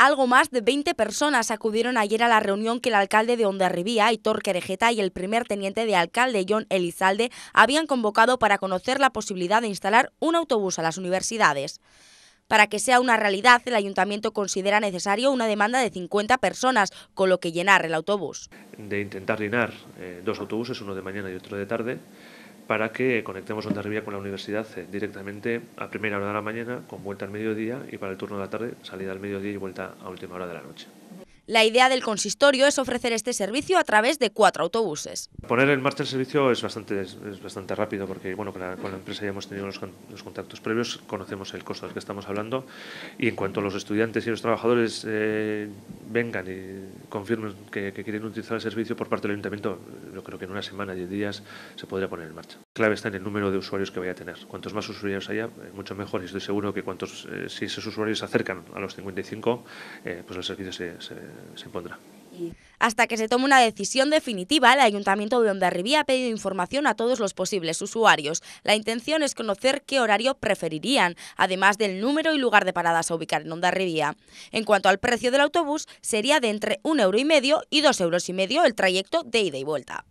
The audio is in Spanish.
Algo más de 20 personas acudieron ayer a la reunión que el alcalde de Ondarribía, Aitor Querejeta, y el primer teniente de alcalde, John Elizalde, habían convocado para conocer la posibilidad de instalar un autobús a las universidades. Para que sea una realidad, el ayuntamiento considera necesario una demanda de 50 personas, con lo que llenar el autobús. De intentar llenar eh, dos autobuses, uno de mañana y otro de tarde, para que conectemos Ondarribia con la universidad eh, directamente a primera hora de la mañana, con vuelta al mediodía y para el turno de la tarde, salida al mediodía y vuelta a última hora de la noche. La idea del consistorio es ofrecer este servicio a través de cuatro autobuses. Poner en marcha el servicio es bastante, bastante rápido porque bueno, con, la, empresa ya hemos tenido los, contactos previos, conocemos el costo del que estamos hablando y en cuanto a los estudiantes y los trabajadores eh, vengan y confirmen que, quieren utilizar el servicio por parte del ayuntamiento, yo creo que en una semana, 10 días, se podría poner en marcha. La Clave está en el número de usuarios que vaya a tener. Cuantos más usuarios haya, eh, mucho mejor y estoy seguro que cuantos, eh, si esos usuarios se acercan a los 55, eh, pues el servicio se, se, se hasta que se tome una decisión definitiva, el Ayuntamiento de Ondarribía ha pedido información a todos los posibles usuarios. La intención es conocer qué horario preferirían, además del número y lugar de paradas a ubicar en Ondarribía. En cuanto al precio del autobús, sería de entre un euro y medio y dos euros y medio el trayecto de ida y vuelta.